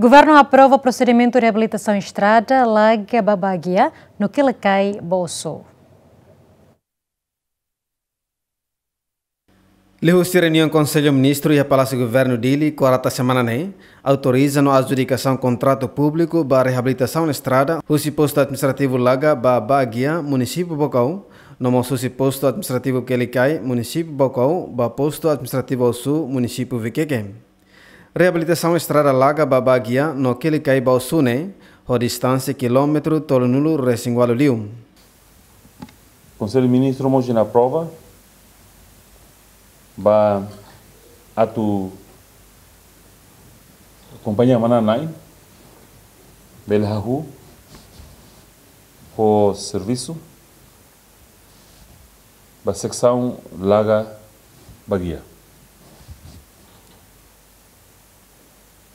Governo aprova procedimento de reabilitação estrada Laga Babaguia, no Quilicai, Bolso. Lehu se reunião Conselho Ministro e a Palácio Governo Dili, quarta semana nem, né? autoriza a adjudicação contrato público para reabilitação na estrada, o posto administrativo Laga Babaguia, município Bocau, no susi posto administrativo Kelicai, município Bocau, ba posto administrativo Sul, município Viqueguem. Reabilitação Estrada Larga Babagia, no Quilicai Balsune, a distância quilômetro Tolunulo Recingualo O Conselho Ministro hoje na prova, ba atu companhia mananai, belhahu, o serviço, ba secção Laga Baguia.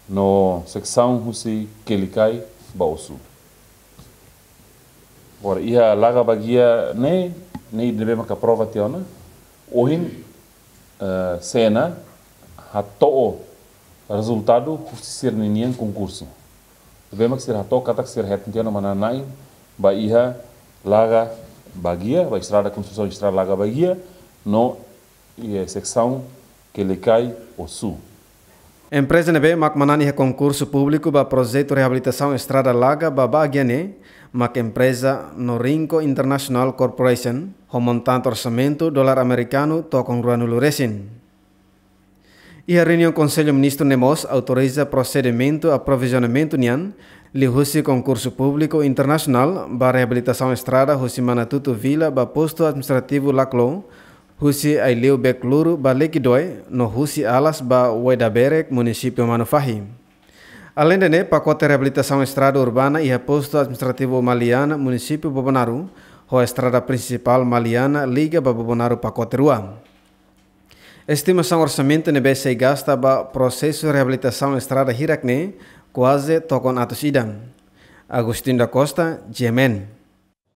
no secção husi kelikai bausul. Ora, ia laga bagia ne ne debe maka prova tiona. Ohin uh, sena o resultado husi sirninian concurso. Debe maka sir hato katak sir het tiona mananai ba iha laga bagia, ba estrada construção estrada laga bagia no ia seção kelikai osul empresa NB mak manani concurso público ba projeto reabilitação estrada laga ba bagiane mak empresa Norinco International Corporation montante orçamento dólar americano to congruanulu resin. E a reunião Conselho Ministro Nemos autoriza procedimento aprovisionamento nian li husi concurso público internacional ba reabilitação estrada husi manatutu vila ba posto administrativo Laclo husi ai liu bek luru ba leki doi no husi alas ba weda berek munisipio Manufahi. Além de pacote de reabilitação estrada urbana e reposto administrativo Maliana, munisipio Bobonaru, ho estrada principal Maliana liga para Bobonaru pacote rua. Estimação orçamento ne BCI gasta ba processo de estrada Hirakne, quase tokon atos idam. Agostinho da Costa, Jemen.